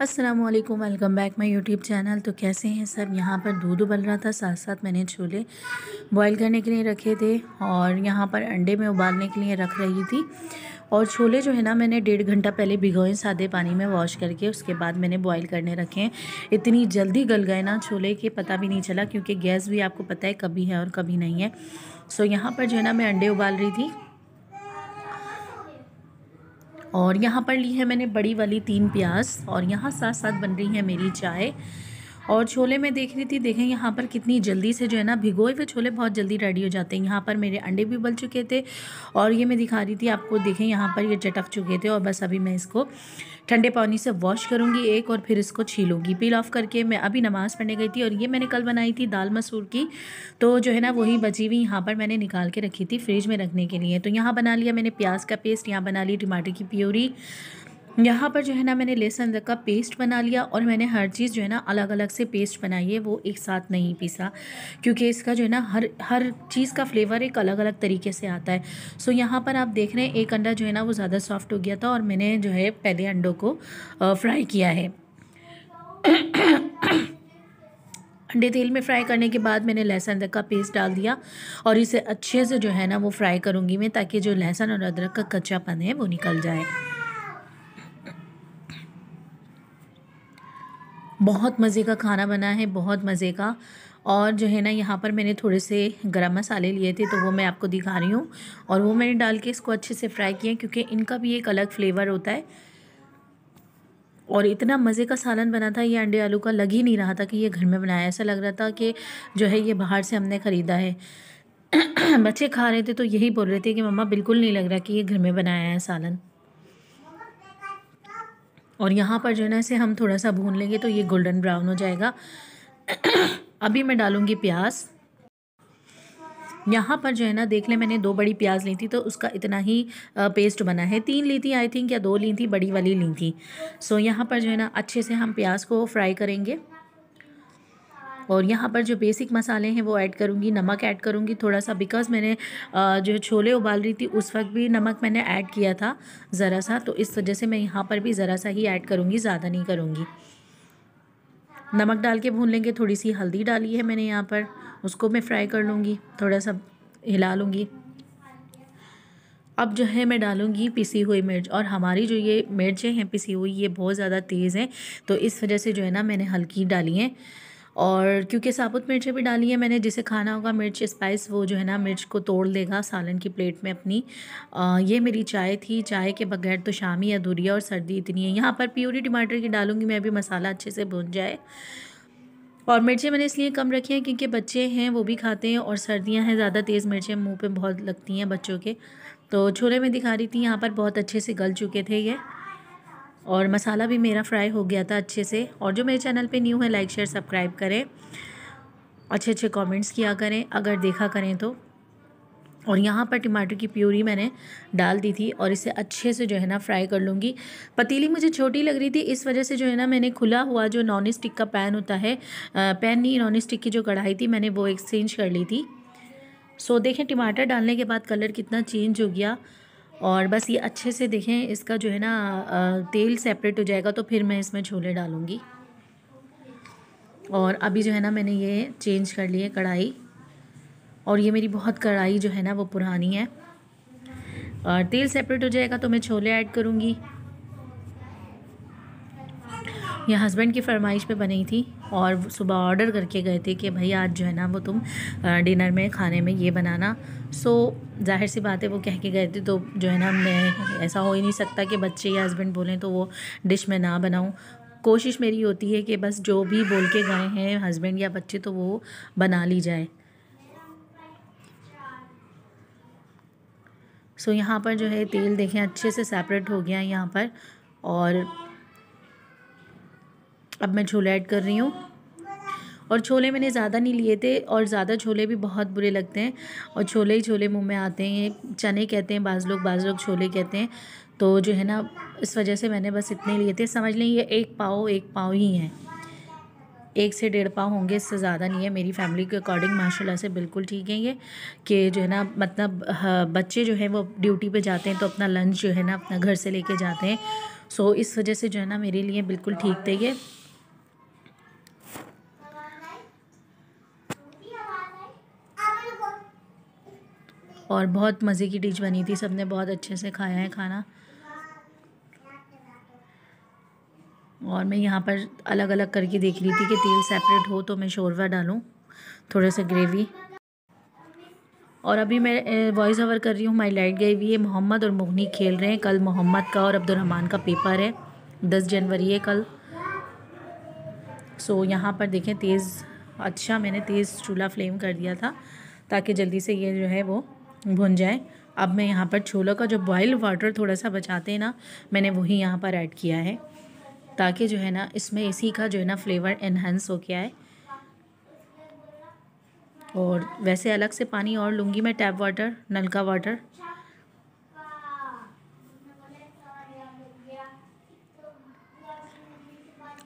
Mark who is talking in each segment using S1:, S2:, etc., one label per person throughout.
S1: Aslam welcome back my YouTube channel तो कैसे हैं सब यहाँ पर दूध उबल रहा था साथ साथ मैंने छोले बॉईल करने के लिए रखे थे और यहाँ पर अंडे में उबालने के लिए रख रही थी और छोले जो है ना मैंने डेढ़ घंटा पहले भिगोए सादे पानी में वॉश करके उसके बाद मैंने बॉईल करने रखे हैं इतनी जल्दी गल गए ना छोले के पता भी नहीं चला क्योंकि गैस भी आपको पता है कभी है और कभी नहीं है सो यहाँ पर जो है ना मैं अंडे उबाल रही थी और यहाँ पर ली है मैंने बड़ी वाली तीन प्याज और यहाँ साथ साथ बन रही है मेरी चाय और छोले मैं देख रही थी देखें यहाँ पर कितनी जल्दी से जो है ना भिगोए हुए छोले बहुत जल्दी रेडी हो जाते हैं यहाँ पर मेरे अंडे भी उबल चुके थे और ये मैं दिखा रही थी आपको देखें यहाँ पर ये चटक चुके थे और बस अभी मैं इसको ठंडे पानी से वॉश करूँगी एक और फिर इसको छीलूँगी पील ऑफ करके मैं अभी नमाज़ पढ़ने गई थी और ये मैंने कल बनाई थी दाल मसूर की तो जो है ना वही बची हुई यहाँ पर मैंने निकाल के रखी थी फ्रिज में रखने के लिए तो यहाँ बना लिया मैंने प्याज का पेस्ट यहाँ बना ली टमाटर की प्योरी यहाँ पर जो है ना मैंने लहसुन अदरक का पेस्ट बना लिया और मैंने हर चीज़ जो है ना अलग अलग से पेस्ट बनाई है वो एक साथ नहीं पीसा क्योंकि इसका जो है ना हर हर चीज़ का फ्लेवर एक अलग अलग तरीके से आता है सो यहाँ पर आप देख रहे हैं एक अंडा जो है ना वो ज़्यादा सॉफ्ट हो गया था और मैंने जो है पहले अंडों को फ्राई किया है अंडे तेल में फ्राई करने के बाद मैंने लहसुन अदरक का पेस्ट डाल दिया और इसे अच्छे से जो है ना वो फ्राई करूँगी मैं ताकि जो लहसुन और अदरक का कच्चापन है वो निकल जाए बहुत मज़े का खाना बना है बहुत मज़े का और जो है ना यहाँ पर मैंने थोड़े से गरम मसाले लिए थे तो वो मैं आपको दिखा रही हूँ और वो मैंने डाल के इसको अच्छे से फ्राई किया क्योंकि इनका भी एक अलग फ्लेवर होता है और इतना मज़े का सालन बना था ये अंडे आलू का लग ही नहीं रहा था कि ये घर में बनाया ऐसा लग रहा था कि जो है ये बाहर से हमने ख़रीदा है बच्चे खा रहे थे तो यही बोल रहे थे कि मम्मा बिल्कुल नहीं लग रहा कि ये घर में बनाया है सालन और यहाँ पर जो है ना इसे हम थोड़ा सा भून लेंगे तो ये गोल्डन ब्राउन हो जाएगा अभी मैं डालूँगी प्याज यहाँ पर जो है ना देख ले मैंने दो बड़ी प्याज ली थी तो उसका इतना ही पेस्ट बना है तीन ली थी आई थिंक या दो ली थी बड़ी वाली ली थी सो so, यहाँ पर जो है ना अच्छे से हम प्याज को फ्राई करेंगे और यहाँ पर जो बेसिक मसाले हैं वो ऐड करूँगी नमक ऐड करूँगी थोड़ा सा बिकॉज़ मैंने जो छोले उबाल रही थी उस वक्त भी नमक मैंने ऐड किया था ज़रा सा तो इस वजह से मैं यहाँ पर भी ज़रा सा ही ऐड करूँगी ज़्यादा नहीं करूँगी नमक डाल के भून लेंगे थोड़ी सी हल्दी डाली है मैंने यहाँ पर उसको मैं फ्राई कर लूँगी थोड़ा सा हिला लूँगी अब जो है मैं डालूंगी पिसी हुई मिर्च और हमारी जो ये मिर्चें हैं पिसी हुई ये बहुत ज़्यादा तेज़ हैं तो इस वजह से जो है ना मैंने हल्की डाली हैं और क्योंकि साबुत मिर्चें भी डाली है मैंने जिसे खाना होगा मिर्च स्पाइस वो जो है ना मिर्च को तोड़ देगा सालन की प्लेट में अपनी आ, ये मेरी चाय थी चाय के बगैर तो शाम ही अधूरी है और सर्दी इतनी है यहाँ पर प्योरी टमाटर की डालूंगी मैं भी मसाला अच्छे से भुन जाए और मिर्चें मैंने इसलिए कम रखी हैं क्योंकि बच्चे हैं वो भी खाते हैं और सर्दियाँ हैं ज़्यादा तेज़ मिर्चें मुँह पर बहुत लगती हैं बच्चों के तो छोले में दिखा रही थी यहाँ पर बहुत अच्छे से गल चुके थे ये और मसाला भी मेरा फ्राई हो गया था अच्छे से और जो मेरे चैनल पे न्यू है लाइक शेयर सब्सक्राइब करें अच्छे अच्छे कमेंट्स किया करें अगर देखा करें तो और यहाँ पर टमाटर की प्यूरी मैंने डाल दी थी और इसे अच्छे से जो है ना फ्राई कर लूँगी पतीली मुझे छोटी लग रही थी इस वजह से जो है ना मैंने खुला हुआ जो नॉन स्टिक का पैन होता है पैन नहीं नॉन स्टिक की जो कढ़ाई थी मैंने वो एक्सचेंज कर ली थी सो देखें टमाटर डालने के बाद कलर कितना चेंज हो गया और बस ये अच्छे से देखें इसका जो है ना तेल सेपरेट हो जाएगा तो फिर मैं इसमें छोले डालूँगी और अभी जो है ना मैंने ये चेंज कर लिए कढ़ाई और ये मेरी बहुत कढ़ाई जो है ना वो पुरानी है और तेल सेपरेट हो जाएगा तो मैं छोले ऐड करूँगी या हस्बैंड की फरमाइश पे बनी थी और सुबह ऑर्डर करके गए थे कि भाई आज जो है ना वो तुम डिनर में खाने में ये बनाना सो जाहिर सी बात है वो कह के गए थे तो जो है ना मैं ऐसा हो ही नहीं सकता कि बच्चे या हस्बैंड बोलें तो वो डिश मैं ना बनाऊँ कोशिश मेरी होती है कि बस जो भी बोल के गए हैं हस्बैंड या बच्चे तो वो बना ली जाए सो so, यहाँ पर जो है तेल देखें अच्छे से सेपरेट हो गया है यहाँ पर और अब मैं छोले ऐड कर रही हूँ और छोले मैंने ज़्यादा नहीं लिए थे और ज़्यादा छोले भी बहुत बुरे लगते हैं और छोले ही छोले मुंह में आते हैं चने कहते हैं बाज़ लोग बाज़ लोग छोले कहते हैं तो जो है ना इस वजह से मैंने बस इतने लिए थे समझ लें ये एक पाव एक पाव ही हैं एक से डेढ़ पाव होंगे इससे ज़्यादा नहीं है मेरी फैमिली के अकॉर्डिंग माशाल्लाह से बिल्कुल ठीक है ये कि जो है ना मतलब बच्चे जो हैं वो ड्यूटी पे जाते हैं तो अपना लंच जो है ना अपना घर से लेके जाते हैं सो इस वजह से जो है ना मेरे लिए बिल्कुल ठीक थे ये और बहुत मज़े की डिश बनी थी सबने बहुत अच्छे से खाया है खाना और मैं यहाँ पर अलग अलग करके देख रही थी कि तेल सेपरेट हो तो मैं शोरवा डालूँ थोड़े से ग्रेवी और अभी मैं वॉइस ओवर कर रही हूँ माई लाइट गई हुई है मोहम्मद और मोहनी खेल रहे हैं कल मोहम्मद का और अब्दुलरहमान का पेपर है दस जनवरी है कल सो यहाँ पर देखें तेज़ अच्छा मैंने तेज़ चूल्हा फ्लेम कर दिया था ताकि जल्दी से ये जो है वो भुन जाए अब मैं यहाँ पर छोला का जो बॉयल वाटर थोड़ा सा बचाते हैं ना मैंने वही यहाँ पर ऐड किया है ताकि जो है ना इसमें इसी का जो है ना फ्लेवर इन्हेंस हो गया है और वैसे अलग से पानी और लूँगी मैं टैप वाटर नल का वाटर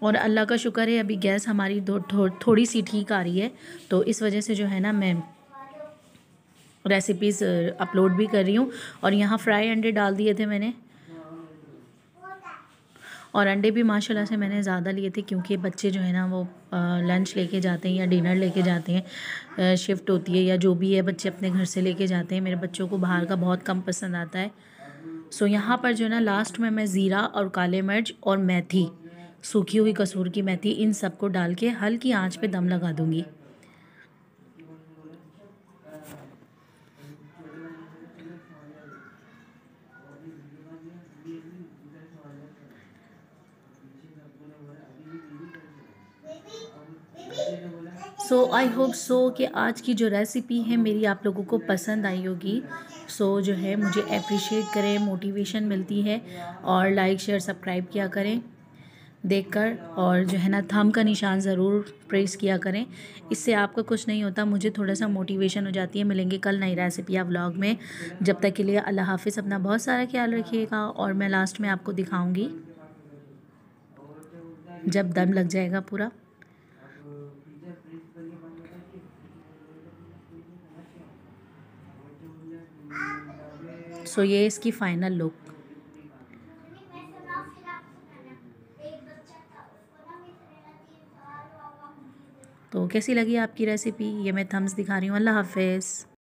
S1: और अल्लाह का शुक्र है अभी गैस हमारी थो, थो, थोड़ी सी ठीक आ रही है तो इस वजह से जो है ना मैं रेसिपीज़ अपलोड uh, भी कर रही हूँ और यहाँ फ्राई अंडे डाल दिए थे मैंने और अंडे भी माशाल्लाह से मैंने ज़्यादा लिए थे क्योंकि बच्चे जो है ना वो लंच लेके जाते हैं या डिनर लेके जाते हैं शिफ्ट होती है या जो भी है बच्चे अपने घर से लेके जाते हैं मेरे बच्चों को बाहर का बहुत कम पसंद आता है सो यहाँ पर जो है ना लास्ट में मैं ज़ीरा और काले मिर्च और मैथी सूखी हुई कसूर की मैथी इन सबको डाल के हल्की आँच पर दम लगा दूँगी सो आई होप सो कि आज की जो रेसिपी है मेरी आप लोगों को पसंद आई होगी सो so, जो है मुझे अप्रिशिएट करें मोटिवेशन मिलती है और लाइक शेयर सब्सक्राइब किया करें देखकर और जो है ना थम का निशान ज़रूर प्रेस किया करें इससे आपका कुछ नहीं होता मुझे थोड़ा सा मोटिवेशन हो जाती है मिलेंगे कल नई रेसिपी या व्लॉग में जब तक के लिए अल्लाह हाफिज़ अपना बहुत सारा ख्याल रखिएगा और मैं लास्ट में आपको दिखाऊंगी जब दम लग जाएगा पूरा सो ये इसकी फ़ाइनल लुक तो कैसी लगी आपकी रेसिपी ये मैं थम्स दिखा रही हूँ अल्लाह हाफिज़